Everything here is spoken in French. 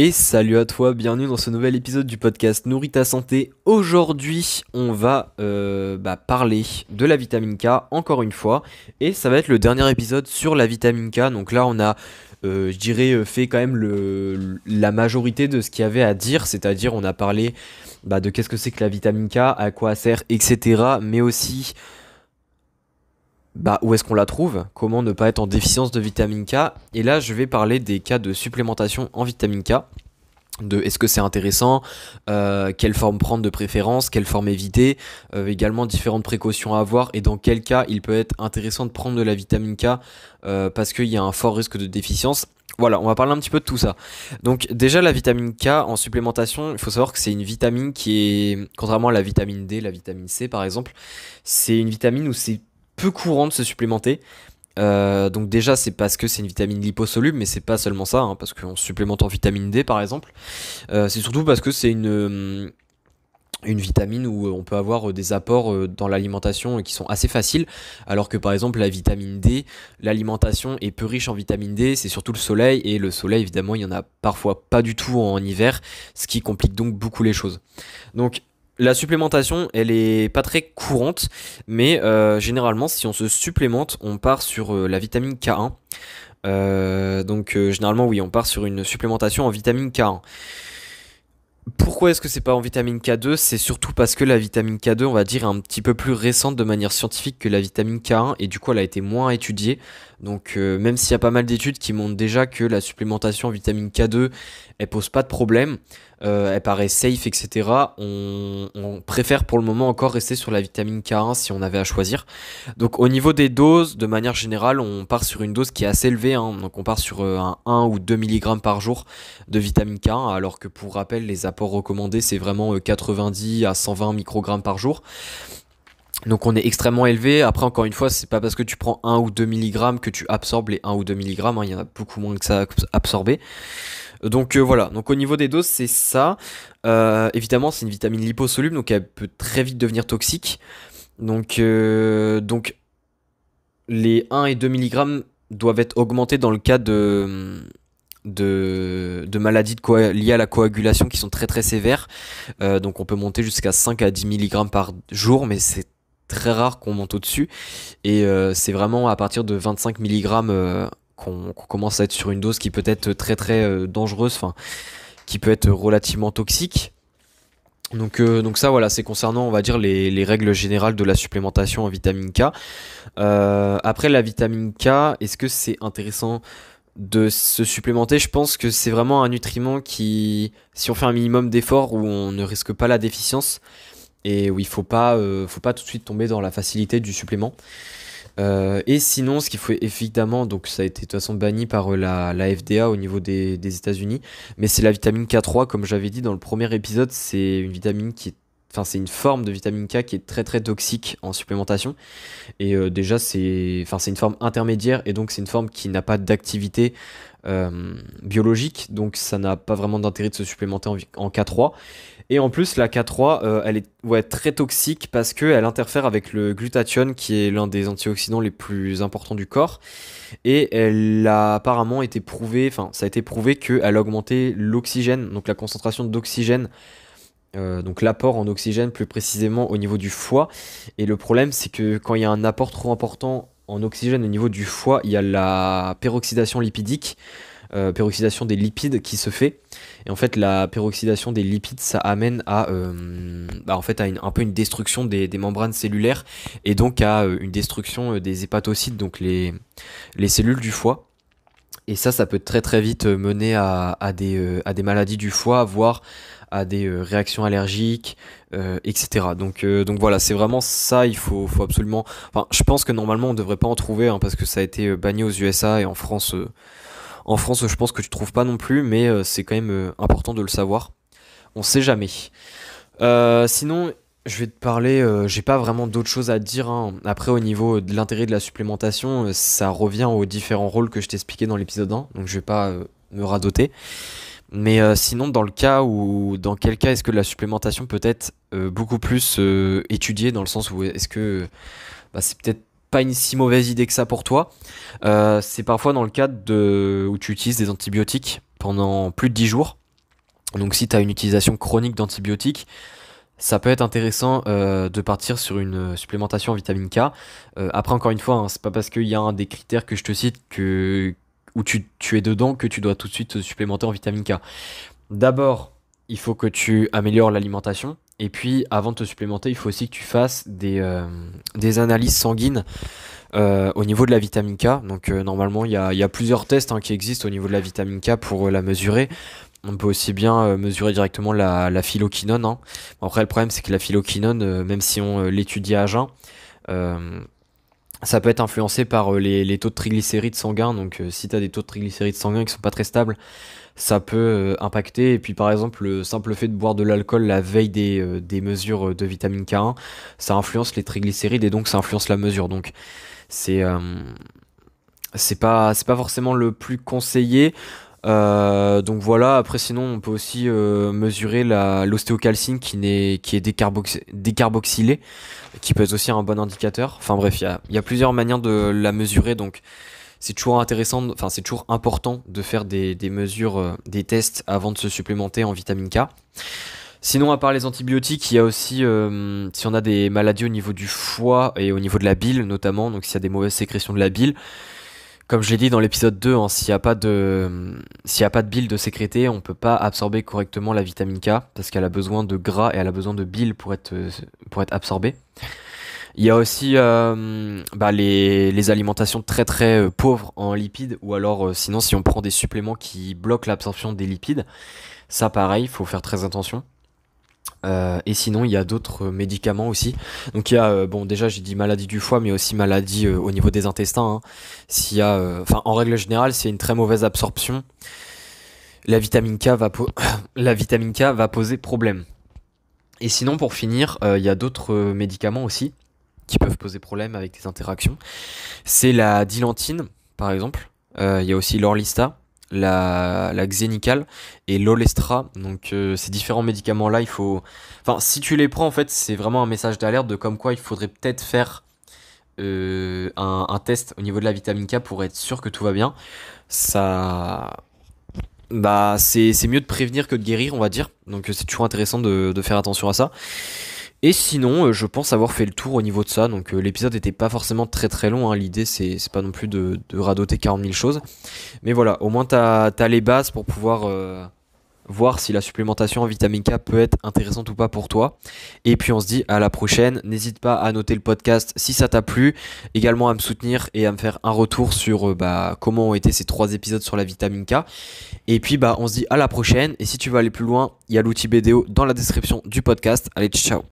Et salut à toi, bienvenue dans ce nouvel épisode du podcast Nourrit ta santé. Aujourd'hui, on va euh, bah, parler de la vitamine K encore une fois. Et ça va être le dernier épisode sur la vitamine K. Donc là, on a, euh, je dirais, euh, fait quand même le, la majorité de ce qu'il y avait à dire. C'est-à-dire, on a parlé bah, de qu'est-ce que c'est que la vitamine K, à quoi elle sert, etc. Mais aussi bah, où est-ce qu'on la trouve Comment ne pas être en déficience de vitamine K Et là, je vais parler des cas de supplémentation en vitamine K de est-ce que c'est intéressant, euh, quelle forme prendre de préférence, quelle forme éviter, euh, également différentes précautions à avoir et dans quel cas il peut être intéressant de prendre de la vitamine K euh, parce qu'il y a un fort risque de déficience. Voilà, on va parler un petit peu de tout ça. Donc déjà la vitamine K en supplémentation, il faut savoir que c'est une vitamine qui est, contrairement à la vitamine D, la vitamine C par exemple, c'est une vitamine où c'est peu courant de se supplémenter. Euh, donc déjà c'est parce que c'est une vitamine liposoluble, mais c'est pas seulement ça, hein, parce qu'on se supplémente en vitamine D par exemple. Euh, c'est surtout parce que c'est une, euh, une vitamine où on peut avoir des apports dans l'alimentation qui sont assez faciles, alors que par exemple la vitamine D, l'alimentation est peu riche en vitamine D, c'est surtout le soleil, et le soleil évidemment il y en a parfois pas du tout en hiver, ce qui complique donc beaucoup les choses. Donc la supplémentation, elle est pas très courante, mais euh, généralement, si on se supplémente, on part sur euh, la vitamine K1. Euh, donc, généralement, oui, on part sur une supplémentation en vitamine K1. Pourquoi est-ce que c'est pas en vitamine K2 C'est surtout parce que la vitamine K2, on va dire, est un petit peu plus récente de manière scientifique que la vitamine K1 et du coup, elle a été moins étudiée. Donc euh, même s'il y a pas mal d'études qui montrent déjà que la supplémentation en vitamine K2, elle pose pas de problème, euh, elle paraît safe, etc. On, préfère pour le moment encore rester sur la vitamine K1 si on avait à choisir. Donc au niveau des doses, de manière générale, on part sur une dose qui est assez élevée. Hein. donc on part sur euh, un 1 ou 2 mg par jour de vitamine K1, alors que pour rappel, les apports recommandés, c'est vraiment 90 à 120 microgrammes par jour. Donc on est extrêmement élevé. Après encore une fois, c'est pas parce que tu prends 1 ou 2 mg que tu absorbes les 1 ou 2 mg, hein. il y en a beaucoup moins que ça absorber, Donc euh, voilà, donc au niveau des doses, c'est ça. Euh, évidemment, c'est une vitamine liposoluble, donc elle peut très vite devenir toxique. Donc, euh, donc les 1 et 2 mg doivent être augmentés dans le cas de, de, maladies liées à la coagulation qui sont très très sévères. donc on peut monter jusqu'à 5 à 10 mg par jour, mais c'est très rare qu'on monte au-dessus. Et euh, c'est vraiment à partir de 25 mg euh, qu'on commence à être sur une dose qui peut être très très euh, dangereuse, enfin, qui peut être relativement toxique. Donc, donc ça voilà, c'est concernant on va dire les, les, règles générales de la supplémentation en vitamine K. après la vitamine K, est-ce que c'est intéressant de se supplémenter, je pense que c'est vraiment un nutriment qui, si on fait un minimum d'efforts où on ne risque pas la déficience, et où il faut euh, faut pas tout de suite tomber dans la facilité du supplément. Euh, et sinon, ce qu'il faut évidemment, donc ça a été de toute façon banni par euh, la, FDA au niveau des, États-Unis, mais c'est la vitamine K3, comme j'avais dit dans le premier épisode, c'est une vitamine qui est Enfin, c'est une forme de vitamine K qui est très très toxique en supplémentation et déjà c'est enfin c'est une forme intermédiaire et donc c'est une forme qui n'a pas d'activité euh, biologique, donc ça n'a pas vraiment d'intérêt de se supplémenter en, K3. Et en plus, la K3, euh, elle est très toxique parce qu'elle interfère avec le glutathion, qui est l'un des antioxydants les plus importants du corps. Et elle a apparemment été prouvée, enfin, ça a été prouvé qu'elle a augmenté l'oxygène, donc la concentration d'oxygène euh, donc l'apport en oxygène plus précisément au niveau du foie. Et le problème c'est que quand il y a un apport trop important en oxygène au niveau du foie, il y a la peroxydation lipidique, euh, peroxydation des lipides qui se fait. Et en fait, la peroxydation des lipides, ça amène à, euh, bah, en fait, une, un peu une destruction des, membranes cellulaires et donc à euh, une destruction euh, des hépatocytes, donc les, les cellules du foie. Et ça, ça peut très très vite mener à, des, à des maladies du foie, voire à des euh, réactions allergiques, euh, etc. Donc, euh, donc voilà, c'est vraiment ça, il faut, faut absolument... Enfin, je pense que normalement on ne devrait pas en trouver, hein, parce que ça a été banni aux USA et en France... en France, je pense que tu trouves pas non plus, mais c'est quand même important de le savoir. On sait jamais. sinon, je vais te parler, j'ai pas vraiment d'autres choses à te dire. Hein. Après, au niveau de l'intérêt de la supplémentation, ça revient aux différents rôles que je t'expliquais dans l'épisode 1, donc je vais pas me radoter. Mais euh, sinon, dans le cas où, dans quel cas est-ce que la supplémentation peut être euh, beaucoup plus euh, étudiée dans le sens où est-ce que bah, c'est peut-être pas une si mauvaise idée que ça pour toi. c'est parfois dans le cadre de, où tu utilises des antibiotiques pendant plus de 10 jours. Donc si tu as une utilisation chronique d'antibiotiques, ça peut être intéressant de partir sur une supplémentation en vitamine K. après, encore une fois, hein, c'est pas parce qu'il y a un des critères que je te cite que, où tu, es dedans que tu dois tout de suite te supplémenter en vitamine K. D'abord, il faut que tu améliores l'alimentation. Et puis, avant de te supplémenter, il faut aussi que tu fasses des, euh, analyses sanguines euh, au niveau de la vitamine K. Donc, euh, normalement, il y a, plusieurs tests hein, qui existent au niveau de la vitamine K pour la mesurer. On peut aussi bien mesurer directement la, la phylloquinone. Hein. Après, le problème, c'est que la phylloquinone, même si on l'étudie à jeun, ça peut être influencé par euh, les, taux de triglycérides sanguins. Donc, euh, si tu as des taux de triglycérides sanguins qui sont pas très stables, ça peut euh, impacter. Et puis, par exemple, le simple fait de boire de l'alcool la veille des, mesures de vitamine K1, ça influence les triglycérides et donc ça influence la mesure. Donc, c'est c'est pas, pas forcément le plus conseillé. Euh, donc voilà, après sinon on peut aussi euh, mesurer l'ostéocalcine qui, est, qui est décarboxylée, qui peut être aussi un bon indicateur. Enfin bref, il y, a, plusieurs manières de la mesurer, donc c'est toujours intéressant, enfin c'est toujours important de faire des, mesures, euh, des tests avant de se supplémenter en vitamine K. Sinon, à part les antibiotiques, il y a aussi, euh, si on a des maladies au niveau du foie et au niveau de la bile notamment, donc s'il y a des mauvaises sécrétions de la bile, comme je l'ai dit dans l'épisode 2, hein, s'il n'y a pas de bile de sécrétée, on ne peut pas absorber correctement la vitamine K parce qu'elle a besoin de gras et elle a besoin de bile pour être pour être absorbée. Il y a aussi euh, bah, les, alimentations très très euh, pauvres en lipides ou alors euh, sinon si on prend des suppléments qui bloquent l'absorption des lipides, ça pareil, il faut faire très attention. Euh, et sinon, il y a d'autres médicaments aussi. Donc il y a, euh, bon, déjà j'ai dit maladie du foie, mais aussi maladie euh, au niveau des intestins. Hein. S'il y a, enfin, en règle générale, c'est une très mauvaise absorption. La vitamine K va, poser problème. Et sinon, pour finir, il y a d'autres médicaments aussi qui peuvent poser problème avec des interactions. C'est la dilantine, par exemple. Il y a aussi l'orlista la, la et l'Olestra. Donc euh, ces différents médicaments là, il faut. Enfin, si tu les prends, en fait, c'est vraiment un message d'alerte de comme quoi il faudrait peut-être faire euh, un, test au niveau de la vitamine K pour être sûr que tout va bien. Ça. Bah, c'est mieux de prévenir que de guérir, on va dire. Donc euh, c'est toujours intéressant de, de faire attention à ça. Et sinon, euh, je pense avoir fait le tour au niveau de ça. Donc euh, l'épisode n'était pas forcément très très long. Hein. L'idée, c'est pas non plus de, radoter 40 000 choses. Mais voilà, au moins t'as as les bases pour pouvoir euh, voir si la supplémentation en vitamine K peut être intéressante ou pas pour toi. Et puis on se dit à la prochaine. N'hésite pas à noter le podcast si ça t'a plu. Également à me soutenir et à me faire un retour sur bah, comment ont été ces trois épisodes sur la vitamine K. Et puis bah on se dit à la prochaine. Et si tu veux aller plus loin, il y a l'outil BDO dans la description du podcast. Allez, ciao